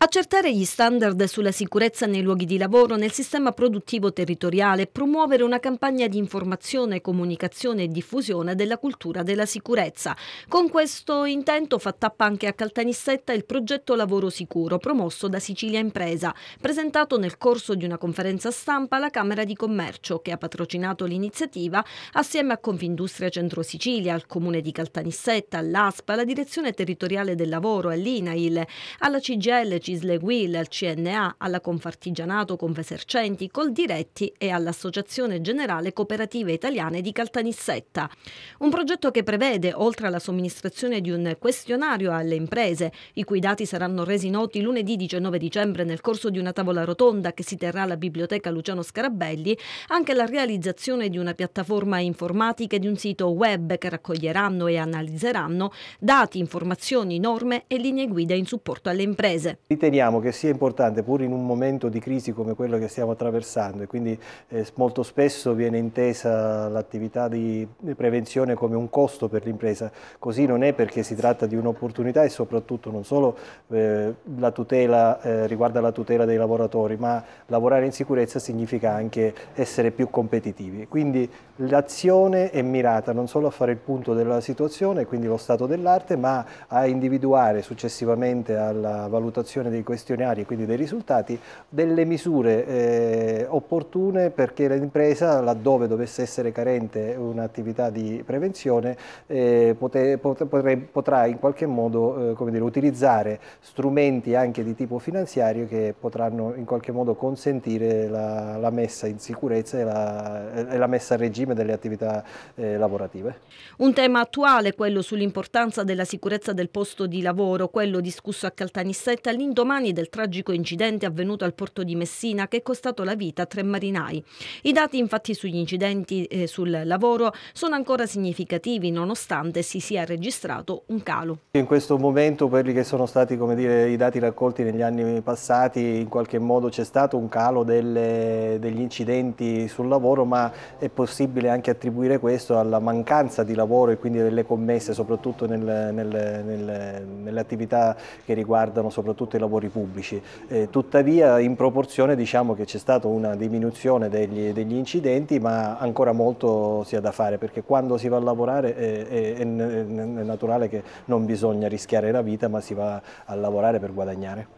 Accertare gli standard sulla sicurezza nei luoghi di lavoro, nel sistema produttivo territoriale, promuovere una campagna di informazione, comunicazione e diffusione della cultura della sicurezza. Con questo intento fa tappa anche a Caltanissetta il progetto Lavoro Sicuro, promosso da Sicilia Impresa, presentato nel corso di una conferenza stampa alla Camera di Commercio, che ha patrocinato l'iniziativa assieme a Confindustria Centro Sicilia, al Comune di Caltanissetta, all'ASPA, alla Direzione Territoriale del Lavoro, all'INAIL, alla CGL, Cisle Will, al CNA, alla Confartigianato Confesercenti, Coldiretti e all'Associazione Generale Cooperative Italiane di Caltanissetta. Un progetto che prevede, oltre alla somministrazione di un questionario alle imprese, i cui dati saranno resi noti lunedì 19 dicembre nel corso di una tavola rotonda che si terrà alla Biblioteca Luciano Scarabelli, anche la realizzazione di una piattaforma informatica e di un sito web che raccoglieranno e analizzeranno dati, informazioni, norme e linee guida in supporto alle imprese riteniamo che sia importante, pur in un momento di crisi come quello che stiamo attraversando, e quindi eh, molto spesso viene intesa l'attività di prevenzione come un costo per l'impresa, così non è perché si tratta di un'opportunità e soprattutto non solo eh, la tutela, eh, riguarda la tutela dei lavoratori, ma lavorare in sicurezza significa anche essere più competitivi. Quindi l'azione è mirata non solo a fare il punto della situazione, quindi lo stato dell'arte, ma a individuare successivamente alla valutazione formazione dei questionari e quindi dei risultati, delle misure eh, opportune perché l'impresa, laddove dovesse essere carente un'attività di prevenzione, eh, poter, poter, potrà in qualche modo eh, dire, utilizzare strumenti anche di tipo finanziario che potranno in qualche modo consentire la, la messa in sicurezza e la, e la, messa a regime delle attività eh, lavorative. Un tema attuale, quello sull'importanza della sicurezza del posto di lavoro, quello discusso a Caltanissetta all'indomani all'indomani del tragico incidente avvenuto al porto di Messina che è costato la vita a tre marinai. I dati infatti sugli incidenti eh, sul lavoro sono ancora significativi nonostante si sia registrato un calo. In questo momento quelli che sono stati dire, i dati raccolti negli anni passati in qualche modo c'è stato un calo delle, degli incidenti sul lavoro ma è possibile anche attribuire questo alla mancanza di lavoro e quindi delle commesse soprattutto nel, nel, nel, nelle attività che riguardano soprattutto i lavoratori lavori pubblici. Eh, tuttavia in proporzione diciamo che c'è stata una diminuzione degli, degli, incidenti ma ancora molto si ha da fare perché quando si va a lavorare eh, è, è, è naturale che non bisogna rischiare la vita ma si va a lavorare per guadagnare.